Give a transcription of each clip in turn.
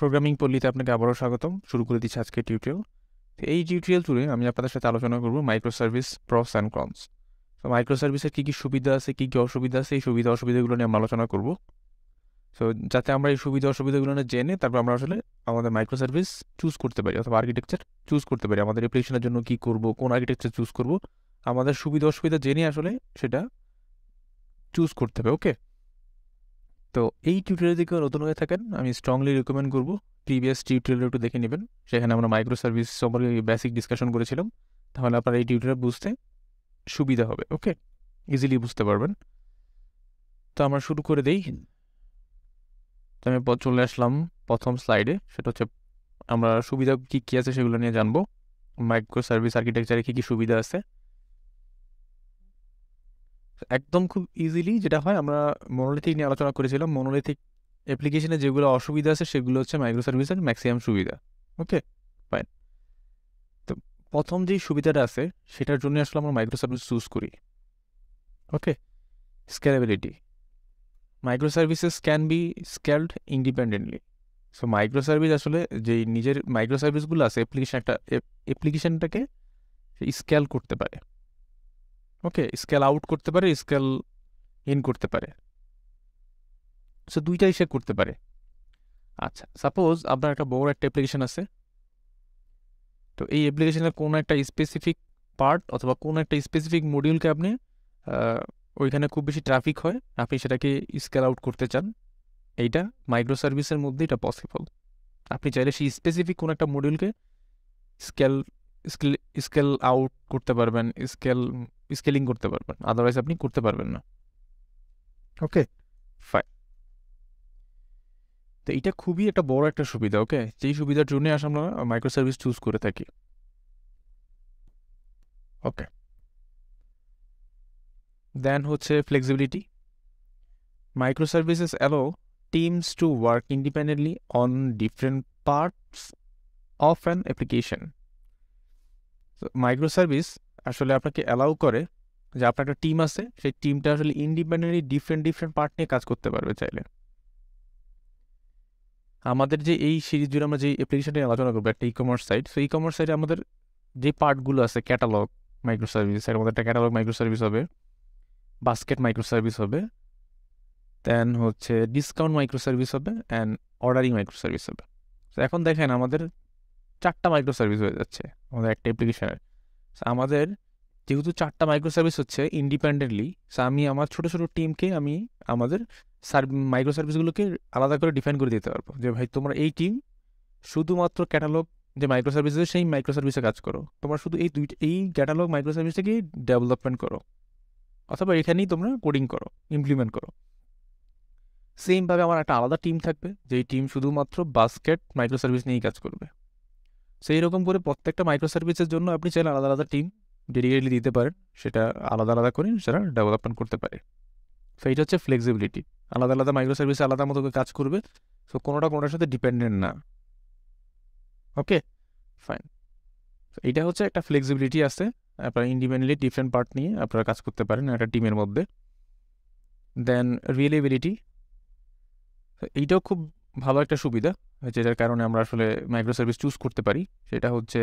Programming পল্লিতে আপনাকে আবারও স্বাগতম শুরু করে দিচ্ছি আজকে টিউটোরিয়াল তো এই টিউটোরিয়াল জুড়ে আমি আপনাদের সাথে আলোচনা করব মাইক্রো সার্ভিস প্রস অ্যান্ড ক্রমস তো মাইক্রো সার্ভিসের কী কী সুবিধা আছে কী কী অসুবিধা আছে এই সুবিধা অসুবিধাগুলো নিয়ে আমরা আলোচনা করব তো যাতে আমরা এই সুবিধা অসুবিধাগুলো নিয়ে জেনে তারপর আমরা আসলে আমাদের মাইক্রো সার্ভিস চুজ করতে পারি অথবা আর্কিটেকচার চুজ করতে পারি আমাদের এপ্লিকেশনের জন্য কী করব কোন আর্কিটেকচার চুজ করব আমাদের সুবিধা অসুবিধা জেনে আসলে সেটা চুজ করতে হবে ওকে তো এই টিউটোরিয়াল দিকে নতুন হয়ে থাকেন আমি স্ট্রংলি রেকমেন্ড করবো প্রিভিয়াস টিউটোরিয়াল একটু দেখে নেবেন সেখানে আমরা মাইক্রো সার্ভিস সম্পর্কে বেসিক ডিসকাশন করেছিলাম তাহলে আপনার এই টিউটোরিয়াল বুঝতে সুবিধা হবে ওকে ইজিলি বুঝতে পারবেন তো আমরা শুরু করে দেই তো আমি চলে আসলাম প্রথম স্লাইডে সেটা হচ্ছে আমরা সুবিধা কী কী আছে সেগুলো নিয়ে জানবো মাইক্রো সার্ভিস আর্কিটেকচারে কী কী সুবিধা আছে একদম খুব ইজিলি যেটা হয় আমরা মনোলিথিক নিয়ে আলোচনা করেছিলাম মনোলিথিক অ্যাপ্লিকেশনে যেগুলো অসুবিধা আছে সেগুলো হচ্ছে মাইক্রো সার্ভিসের ম্যাক্সিমাম সুবিধা ওকে ফাইন তো প্রথম যেই সুবিধাটা আছে সেটার জন্য আসলে আমরা মাইক্রো সার্ভিস চুজ করি okay scalability micro services can be scaled independently so micro service আসলে যেই নিজের মাইক্রো সার্ভিসগুলো আছে অ্যাপ্লিকেশন একটা অ্যাপ্লিকেশনটাকে স্কেল করতে পারে ওকে স্কেল আউট করতে পারে স্কেল ইন করতে পারে সো দুইটাই সে করতে পারে আচ্ছা সাপোজ আপনার একটা বড় একটা অ্যাপ্লিকেশন আছে তো এই অ্যাপ্লিকেশনের কোনো একটা স্পেসিফিক পার্ট অথবা কোনো একটা স্পেসিফিক মডিউলকে আপনি ওইখানে খুব বেশি ট্রাফিক হয় আপনি সেটাকে স্কেল আউট করতে চান এইটা মাইক্রো সার্ভিসের মধ্যে এটা পসিবল আপনি চাইলে সেই স্পেসিফিক কোনো একটা মডিউলকে স্কেল স্কেল স্কেল আউট করতে পারবেন স্কেল স্কেলিং করতে পারবেন আদারওয়াইজ আপনি করতে পারবেন না ওকে ফাইন তো এটা খুবই একটা বড় একটা সুবিধা ওকে যেই সুবিধার জন্য আস আমরা মাইক্রো সার্ভিস চুজ করে থাকি ওকে দেন হচ্ছে flexibility micro services allow teams to work independently on different parts of an application micro service আসলে আপনাকে অ্যালাউ করে যে আপনার একটা টিম আছে সেই টিমটা আসলে ইন্ডিপেন্ডেন্টলি ডিফারেন্ট ডিফারেন্ট পার্ট নিয়ে কাজ করতে পারবে চাইলে আমাদের যে এই সিরিজ জুড়ে আমরা যে অ্যাপ্লিকেশনটি আলোচনা করবো একটা e commerce site so e commerce সাইটে আমাদের যে পার্টগুলো আছে ক্যাটালগ মাইক্রো সার্ভিস এর মধ্যে একটা ক্যাটালগ মাইক্রো সার্ভিস হবে বাস্কেট মাইক্রো সার্ভিস হবে দেন হচ্ছে ডিসকাউন্ট মাইক্রো সার্ভিস হবে অ্যান্ড অর্ডারিং মাইক্রো সার্ভিস হবে তো এখন দেখেন আমাদের চারটা মাইক্রো সার্ভিস হয়ে যাচ্ছে আমাদের একটা অ্যাপ্লিকেশনের আমাদের যেহেতু চারটা মাইক্রো সার্ভিস হচ্ছে ইন্ডিপেন্ডেন্টলি আমি আমার ছোট ছোট টিমকে আমি আমাদের মাইক্রো সার্ভিসগুলোকে আলাদা করে ডিফাইন করে দিতে পারবো যে ভাই তোমরা এই টিম শুধুমাত্র ক্যাটালগ যে মাইক্রো সার্ভিস আছে সেই মাইক্রো সার্ভিসে কাজ করো তোমরা শুধু এই দুইটা এই ক্যাটালগ মাইক্রো সার্ভিসটাকেই ডেভেলপমেন্ট করো অথবা এখানেই তোমরা কোডিং করো ইমপ্লিমেন্ট করো সেমভাবে আমার একটা আলাদা টিম থাকবে যেই টিম শুধুমাত্র বাস্কেট মাইক্রো সার্ভিস নিয়েই কাজ করবে সেই রকম করে প্রত্যেকটা মাইক্রো সার্ভিসের জন্য আপনি চাইলে আলাদা আলাদা টিম ডেডিকেটলি দিতে পারেন সেটা আলাদা আলাদা করে সেটা ডেভেলপমেন্ট করতে পারে সো এটা হচ্ছে ফ্লেক্সিবিলিটি আলাদা আলাদা মাইক্রো সার্ভিসে আলাদা মতো কাজ করবে সো কোনোটা কোনোটার সাথে ডিপেন্ডেন্ট না ওকে ফাইন এইটা হচ্ছে একটা ফ্লেক্সিবিলিটি আছে আপনারা ইন্ডিপেন্ডেন্টলি ডিফারেন্ট পার্ট নিয়ে আপনারা কাজ করতে পারেন একটা টিমের মধ্যে দেন রিলেবিলিটি এইটাও খুব ভালো একটা সুবিধা যেটার কারণে আমরা আসলে মাইক্রো সার্ভিস চুজ করতে পারি সেটা হচ্ছে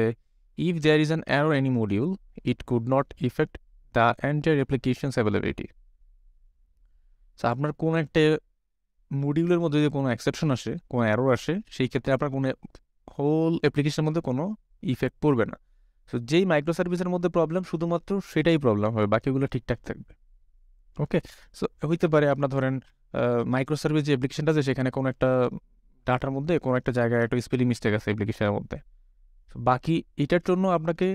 if there is an error any module it could not effect the entire applications availability so আপনার কোন একটা মডিউলের মধ্যে যদি কোনো অ্যাকসেপশন আসে কোনো অ্যারো আসে সেই ক্ষেত্রে আপনার কোনো হোল অ্যাপ্লিকেশনের মধ্যে কোনো ইফেক্ট পড়বে না সো যেই মাইক্রো সার্ভিসের মধ্যে প্রবলেম শুধুমাত্র সেটাই প্রবলেম হবে বাকিগুলো ঠিকঠাক থাকবে ওকে সো হইতে পারে আপনার ধরেন মাইক্রো সার্ভিস যে অ্যাপ্লিকেশনটা আছে সেখানে কোনো একটা ডাটার মধ্যে কোনো একটা জায়গায় একটা স্পেলিং মিস্টেক আছে অ্যাপ্লিকেশনের মধ্যে বাকি এটার জন্য আপনাকে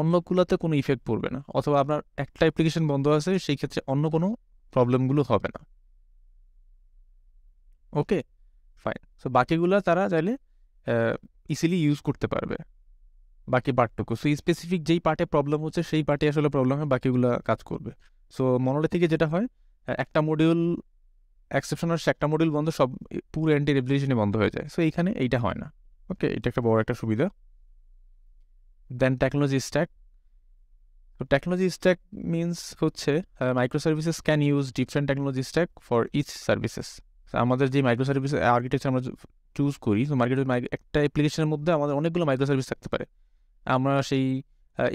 অন্যগুলোতে কোনো ইফেক্ট পড়বে না অথবা আপনার একটা অ্যাপ্লিকেশন বন্ধ আছে সেই ক্ষেত্রে অন্য কোনো প্রবলেমগুলো হবে না ওকে ফাইন সো বাকিগুলো তারা চাইলে ইজিলি ইউজ করতে পারবে বাকি পার্টটুকু সো স্পেসিফিক যেই পার্টে প্রবলেম হচ্ছে সেই পার্টে আসলে প্রবলেম হয় বাকিগুলো কাজ করবে সো মনোলে থেকে যেটা হয় একটা মডিউল এক্সেপশনের একটা মডিউল বন্ধ সব পুরো অ্যান্টি রেপ্লিকেশনই বন্ধ হয়ে যায় সো এইখানে এইটা হয় না ওকে এটা একটা বড় একটা সুবিধা দেন টেকনোলজি স্ট্যাক তো টেকনোলজি স্ট্যাক মিনস হচ্ছে micro services can use different technology stack for each services আমাদের যে মাইক্রো সার্ভিস আর্কিটেকচার আমরা চুজ করি তো মার্কেট একটা অ্যাপ্লিকেশনের মধ্যে আমাদের অনেকগুলো মাইক্রো সার্ভিস থাকতে পারে আমরা সেই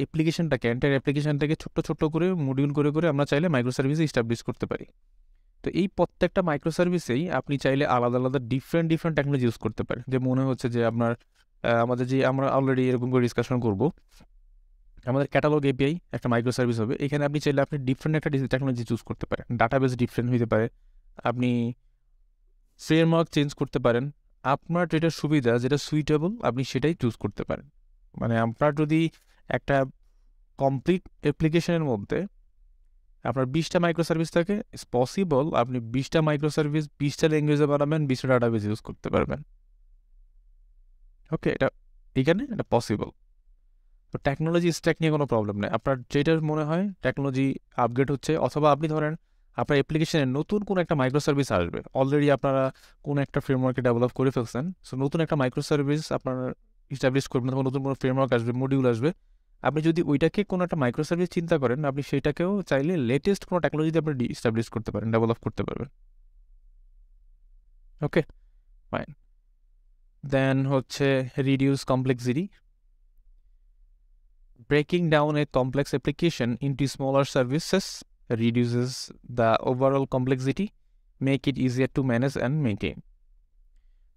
অ্যাপ্লিকেশনটাকে অ্যান্টার অ্যাপ্লিকেশনটাকে ছোট্ট ছোট্ট করে মডিউল করে করে আমরা চাইলে মাইক্রো সার্ভিসে ইস্টাবলিশ করতে পারি তো এই প্রত্যেকটা মাইক্রো সার্ভিসেই আপনি চাইলে আলাদা আলাদা ডিফারেন্ট ডিফারেন্ট টেকনোলজি ইউজ করতে পারেন যে মনে হচ্ছে যে আপনার আমাদের যে আমরা অলরেডি এরকম করে ডিসকাশন করব আমাদের ক্যাটালগ এপিআই একটা মাইক্রো সার্ভিস হবে এখানে আপনি চাইলে আপনি ডিফারেন্ট একটা টেকনোলজি চুজ করতে পারেন ডাটা বেস ডিফারেন্ট হতে পারে আপনি ফ্রেমওয়ার্ক চেঞ্জ করতে পারেন আপনার যেটা সুবিধা যেটা সুইটেবল আপনি সেটাই চুজ করতে পারেন মানে আপনার যদি একটা কমপ্লিট অ্যাপ্লিকেশনের মধ্যে আপনার বিশটা মাইক্রো সার্ভিস থাকে ইটস পসিবল আপনি বিশটা মাইক্রো সার্ভিস বিশটা ল্যাঙ্গুয়েজে বানাবেন বিশটা ডাটাবেজ ইউজ করতে পারবেন ওকে এটা এখানে এটা পসিবল তো টেকনোলজি স্ট্যাক নিয়ে কোনো প্রবলেম নেই আপনার যেটার মনে হয় টেকনোলজি আপগ্রেড হচ্ছে অথবা আপনি ধরেন আপনার অ্যাপ্লিকেশনে নতুন কোনো একটা মাইক্রো সার্ভিস আসবে অলরেডি আপনারা কোনো একটা ফ্রেমওয়ার্কে ডেভেলপ করে ফেলছেন সো নতুন একটা মাইক্রো সার্ভিস আপনার ইস্টাবলিশ করবেন অথবা নতুন কোনো ফ্রেমওয়ার্ক আসবে মডিউল আসবে আপনি যদি ওইটাকে কোনো একটা মাইক্রো সার্ভিস চিন্তা করেন আপনি সেটাকেও চাইলে লেটেস্ট কোনো টেকনোলজিতে আপনি ডিস্টাবলিশ করতে পারেন ডেভেলপ করতে পারবেন ওকে ফাইন দেন হচ্ছে reduce complexity breaking down a complex application into smaller services reduces the overall complexity make it easier to manage and maintain.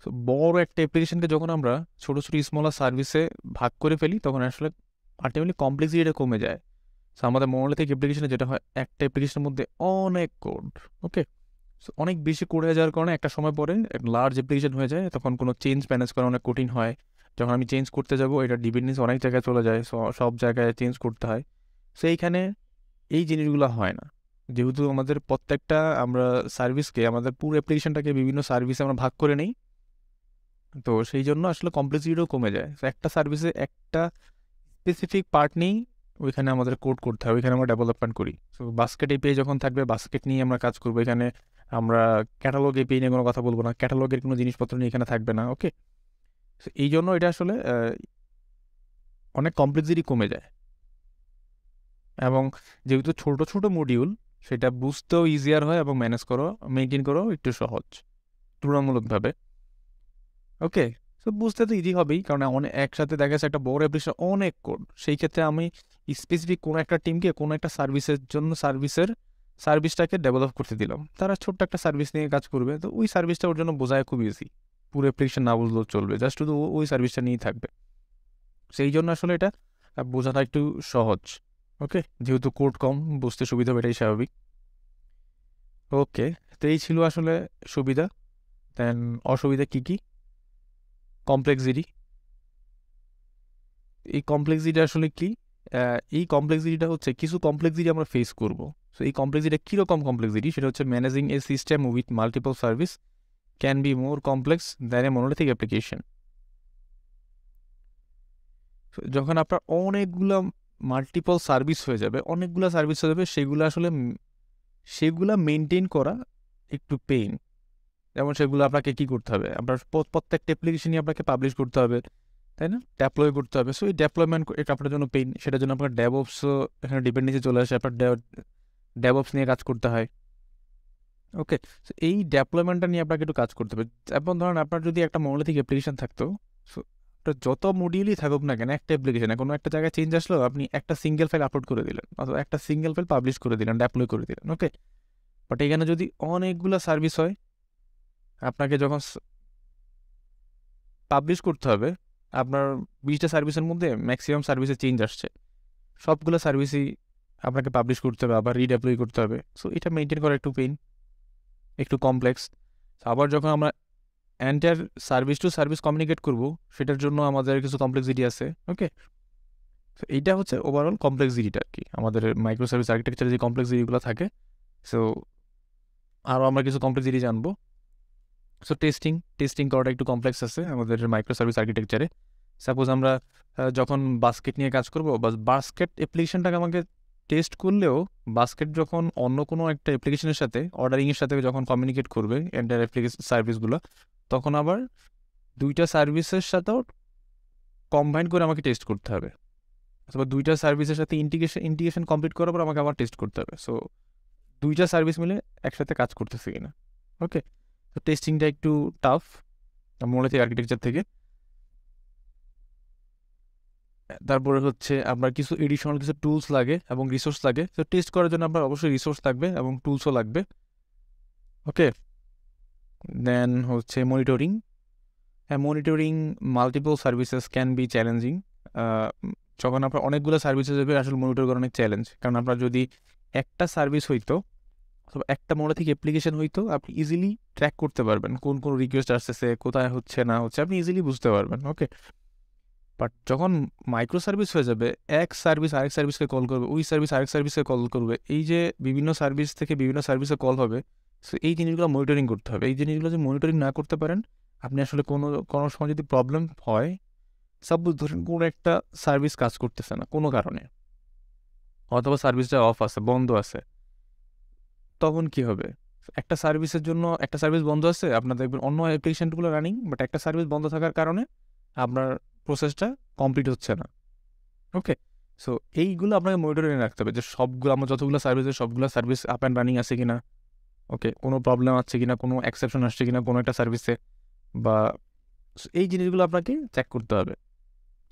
তো বড় একটা অ্যাপ্লিকেশনকে যখন আমরা ছোটো ছোটো স্মলার সার্ভিসে ভাগ করে ফেলি তখন আসলে আলটিমেটলি কমপ্লেক্সিটিটা কমে যায় সো আমাদের থেকে অ্যাপ্লিকেশনে যেটা হয় একটা অ্যাপ্লিকেশনের মধ্যে অনেক কোড ওকে সো অনেক বেশি কোড হয়ে যাওয়ার কারণে একটা সময় পরে একটা লার্জ অ্যাপ্লিকেশন হয়ে যায় তখন কোনো চেঞ্জ ম্যানেজ করা অনেক কঠিন হয় যখন আমি চেঞ্জ করতে যাবো এটা ডিপেন্ডেন্স অনেক জায়গায় চলে যায় সব জায়গায় চেঞ্জ করতে হয় সো এইখানে এই জিনিসগুলো হয় না যেহেতু আমাদের প্রত্যেকটা আমরা সার্ভিসকে আমাদের পুরো অ্যাপ্লিকেশনটাকে বিভিন্ন সার্ভিসে আমরা ভাগ করে নিই তো সেই জন্য আসলে কমপ্লেক্সিটিও কমে যায় একটা সার্ভিসে একটা স্পেসিফিক পার্ট নেই ওইখানে আমাদের কোড করতে হবে ওইখানে আমরা ডেভেলপমেন্ট করি সো বাস্কেট এপি যখন থাকবে বাস্কেট নিয়ে আমরা কাজ করবো এখানে আমরা ক্যাটালগ এপি নিয়ে কোনো কথা বলবো না ক্যাটালগের কোনো জিনিসপত্র নিয়ে এখানে থাকবে না ওকে সো এই জন্য এটা আসলে অনেক কমপ্লেক্সিটি কমে যায় এবং যেহেতু ছোট ছোট মডিউল সেটা বুঝতেও ইজিয়ার হয় এবং ম্যানেজ করো মেনটেন করো একটু সহজ তুলনামূলকভাবে ওকে তো বুঝতে তো ইজি হবেই কারণ অনেক একসাথে দেখা যাচ্ছে একটা বড় অ্যাপ্লিকেশন অনেক কোড সেই ক্ষেত্রে আমি স্পেসিফিক কোনো একটা টিমকে কোনো একটা সার্ভিসের জন্য সার্ভিসের সার্ভিসটাকে ডেভেলপ করতে দিলাম তারা ছোট্ট একটা সার্ভিস নিয়ে কাজ করবে তো ওই সার্ভিসটা ওর জন্য বোঝায় খুব ইজি পুরো অ্যাপ্লিকেশন না বুঝলেও চলবে জাস্ট শুধু ওই সার্ভিসটা নিয়েই থাকবে সেই জন্য আসলে এটা বোঝাটা একটু সহজ ওকে যেহেতু কোড কম বুঝতে সুবিধা হবে এটাই স্বাভাবিক ওকে তো এই ছিল আসলে সুবিধা দেন অসুবিধা কী কী কমপ্লেক্সিটি এই কমপ্লেক্সিটি আসলে কি এই কমপ্লেক্সিটিটা হচ্ছে কিছু কমপ্লেক্সিটি আমরা ফেস করব সো এই কমপ্লেক্সিটা কীরকম কমপ্লেক্সিটি সেটা হচ্ছে managing a system with multiple service can be more complex than a monolithic application যখন আপনার অনেকগুলো মাল্টিপল সার্ভিস হয়ে যাবে অনেকগুলো সার্ভিস হয়ে যাবে সেগুলো আসলে সেগুলো মেনটেন করা একটু পেইন যেমন সেগুলো আপনাকে কি করতে হবে আপনার প্রত্যেকটা অ্যাপ্লিকেশনই আপনাকে পাবলিশ করতে হবে তাই না ডেপ্লয় করতে হবে সো এই ডেপ্লয়মেন্ট এটা আপনার জন্য পেইন সেটার জন্য আপনার ড্যাবঅপস এখানে ডিপেন্ডেন্সি চলে আসে আপনার ড্যাবঅপস নিয়ে কাজ করতে হয় ওকে সো এই ডেপ্লয়মেন্টটা নিয়ে আপনাকে একটু কাজ করতে হবে যেমন ধরেন আপনার যদি একটা মৌলিক অ্যাপ্লিকেশন থাকতো সো ওটা যত মডিউলই থাকুক না কেন একটা অ্যাপ্লিকেশনে কোনো একটা জায়গায় চেঞ্জ আসলো আপনি একটা সিঙ্গেল ফাইল আপলোড করে দিলেন অথবা একটা সিঙ্গেল ফাইল পাবলিশ করে দিলেন ডেপ্লয় করে দিলেন ওকে বাট এখানে যদি অনেকগুলো সার্ভিস হয় আপনাকে যখন পাবলিশ করতে হবে আপনার বিশটা সার্ভিসের মধ্যে ম্যাক্সিমাম সার্ভিসে চেঞ্জ আসছে সবগুলো সার্ভিসই আপনাকে পাবলিশ করতে হবে আবার রিড করতে হবে সো এটা মেনটেন করা একটু পেইন একটু কমপ্লেক্স আবার যখন আমরা inter service to service communicate করব সেটার জন্য আমাদের কিছু কমপ্লেক্সিটি আছে ওকে সো এইটা হচ্ছে ওভারঅল কমপ্লেক্সিটিটা আর কি আমাদের মাইক্রো সার্ভিস আর্কিটেকচারের যে কমপ্লেক্সিটিগুলো থাকে সো আরও আমরা কিছু কমপ্লেক্সিটি জানবো সো টেস্টিং টেস্টিং করাটা একটু কমপ্লেক্স আছে আমাদের মাইক্রো সার্ভিস আর্কিটেকচারে সাপোজ আমরা যখন বাস্কেট নিয়ে কাজ করবো বা বাস্কেট অ্যাপ্লিকেশনটাকে আমাকে টেস্ট করলেও বাস্কেট যখন অন্য কোনো একটা অ্যাপ্লিকেশনের সাথে অর্ডারিংয়ের সাথে যখন কমিউনিকেট করবে এন্টার অ্যাপ্লিকেশন সার্ভিসগুলো তখন আবার দুইটা সার্ভিসের সাথেও কম্বাইন করে আমাকে টেস্ট করতে হবে অথবা দুইটা সার্ভিসের সাথে ইন্টিগ্রেশন ইন্টিগ্রেশন কমপ্লিট করার পর আমাকে আবার টেস্ট করতে হবে সো দুইটা সার্ভিস মিলে একসাথে কাজ করতেছে কিনা ওকে তো টেস্টিংটা একটু টাফ মনে হচ্ছে আর্কিটেকচার থেকে তারপরে হচ্ছে আপনার কিছু এডিশনাল কিছু টুলস লাগে এবং রিসোর্স লাগে তো টেস্ট করার জন্য আপনার অবশ্যই রিসোর্স লাগবে এবং টুলসও লাগবে ওকে দেন হচ্ছে মনিটরিং হ্যাঁ monitoring multiple services can be challenging যখন আপনার অনেকগুলো সার্ভিসেস হবে আসলে মনিটর করা অনেক চ্যালেঞ্জ কারণ আপনার যদি একটা সার্ভিস হইতো অথবা একটা মোড়া থেকে অ্যাপ্লিকেশন হইতো আপনি ইজিলি ট্র্যাক করতে পারবেন কোন কোন রিকোয়েস্ট আসতেছে কোথায় হচ্ছে না হচ্ছে আপনি ইজিলি বুঝতে পারবেন ওকে বাট যখন মাইক্রো সার্ভিস হয়ে যাবে এক সার্ভিস আরেক সার্ভিসকে কল করবে ওই সার্ভিস আরেক সার্ভিসকে কল করবে এই যে বিভিন্ন সার্ভিস থেকে বিভিন্ন সার্ভিসে কল হবে সো এই জিনিসগুলো মনিটরিং করতে হবে এই জিনিসগুলো যদি মনিটরিং না করতে পারেন আপনি আসলে কোনো কোনো সময় যদি প্রবলেম হয় সাপোজ ধরেন কোনো একটা সার্ভিস কাজ করতেছে না কোনো কারণে অথবা সার্ভিসটা অফ আছে বন্ধ আছে তখন কি হবে একটা সার্ভিসের জন্য একটা সার্ভিস বন্ধ আছে আপনার দেখবেন অন্য অ্যাপ্লিকেশানগুলো রানিং বাট একটা সার্ভিস বন্ধ থাকার কারণে আপনার প্রসেসটা কমপ্লিট হচ্ছে না ওকে সো এইগুলো আপনাকে মনিটরিং রাখতে হবে যে সবগুলো আমার যতগুলো সার্ভিস সবগুলো সার্ভিস আপ অ্যান্ড রানিং আছে কিনা ওকে কোনো প্রবলেম আছে কিনা কোনো অ্যাকসেপশন আসছে কিনা কোনো একটা সার্ভিসে বা এই জিনিসগুলো আপনাকে চেক করতে হবে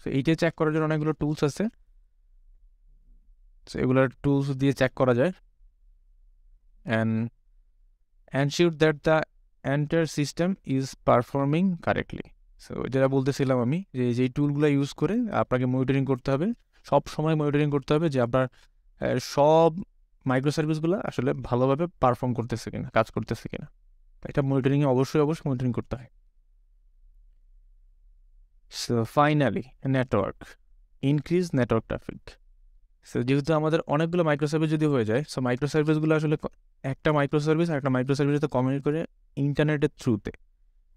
সো এইটা চেক করার জন্য অনেকগুলো টুলস আছে সো এগুলোর টুলস দিয়ে চেক করা যায় and ensure that the entire system is performing correctly so যেটা বলতেছিলাম আমি যে যেই টুলগুলো ইউজ করে আপনাকে মনিটরিং করতে হবে সব সময় মনিটরিং করতে হবে যে আপনার সব মাইক্রো সার্ভিসগুলো আসলে ভালোভাবে পারফর্ম করতেছে কিনা কাজ করতেছে কিনা এটা মনিটরিংয়ে অবশ্যই অবশ্যই মনিটরিং করতে হয় so finally network increase network traffic so যেহেতু আমাদের অনেকগুলো মাইক্রো সার্ভিস যদি হয়ে যায় সো মাইক্রো সার্ভিসগুলো আসলে একটা মাইক্রো সার্ভিস আর একটা মাইক্রো সার্ভিসে কমিউনিকেট করে ইন্টারনেটের থ্রুতে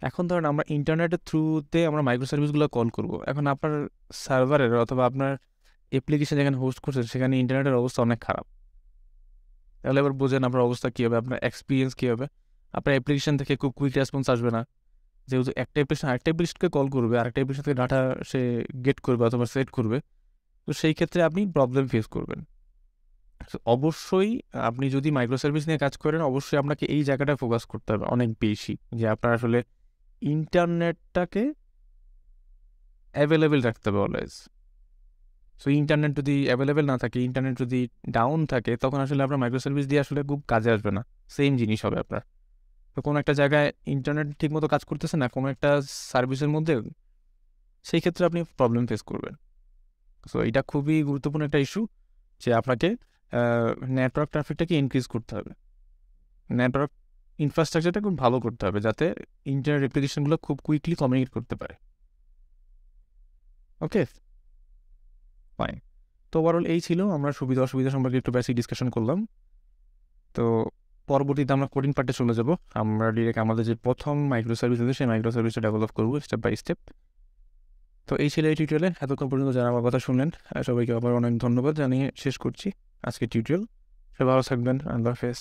এখন ধরেন আমরা ইন্টারনেটের থ্রুতে আমরা মাইক্রো সার্ভিসগুলো কল করব এখন আপনার সার্ভারের অথবা আপনার অ্যাপ্লিকেশন যেখানে হোস্ট করছে সেখানে ইন্টারনেটের অবস্থা অনেক খারাপ তাহলে এবার বোঝেন আপনার অবস্থা কী হবে আপনার এক্সপিরিয়েন্স কী হবে আপনার অ্যাপ্লিকেশন থেকে খুব কুইক রেসপন্স আসবে না যেহেতু একটা অ্যাপ্লিকেশন আরেকটা অ্যাপ্লিকেশনকে কল করবে আরেকটা অ্যাপ্লিকেশন থেকে ডাটা সে গেট করবে অথবা সেট করবে তো সেই ক্ষেত্রে আপনি প্রবলেম ফেস করবেন অবশ্যই আপনি যদি মাইক্রো সার্ভিস নিয়ে কাজ করেন অবশ্যই আপনাকে এই জায়গাটায় ফোকাস করতে হবে অনেক বেশি যে আপনার আসলে ইন্টারনেটটাকে অ্যাভেলেবেল রাখতে হবে অলওয়েজ সো ইন্টারনেট যদি অ্যাভেলেবেল না থাকে ইন্টারনেট যদি ডাউন থাকে তখন আসলে আপনার মাইক্রো সার্ভিস দিয়ে আসলে খুব কাজে আসবে না সেম জিনিস হবে আপনার তো কোনো একটা জায়গায় ইন্টারনেট ঠিকমতো কাজ করতেছে না কোনো একটা সার্ভিসের মধ্যে সেই ক্ষেত্রে আপনি প্রবলেম ফেস করবেন সো এটা খুবই গুরুত্বপূর্ণ একটা ইস্যু যে আপনাকে নেটওয়ার্ক ট্রাফিকটাকে ইনক্রিজ করতে হবে নেটওয়ার্ক ইনফ্রাস্ট্রাকচারটা খুব ভালো করতে হবে যাতে ইন্টারনেট অ্যাপ্লিকেশনগুলো খুব কুইকলি কমিউনিকেট করতে পারে ওকে ফাইন তো ওভারঅল এই ছিল আমরা সুবিধা অসুবিধা সম্পর্কে একটু বেশি ডিসকাশন করলাম তো পরবর্তীতে আমরা কোডিং পার্টে চলে যাব আমরা ডিরেক্ট আমাদের যে প্রথম মাইক্রো সার্ভিস আছে সেই মাইক্রো সার্ভিসটা ডেভেলপ করবো স্টেপ বাই স্টেপ তো এই ছিল এই টিউটোরিয়ালে এতক্ষণ পর্যন্ত যারা আমার কথা শুনলেন সবাইকে আবার অনেক ধন্যবাদ জানিয়ে শেষ করছি আজকে টিউটোরিয়াল সবাই ভালো থাকবেন আল্লাহ হাফেজ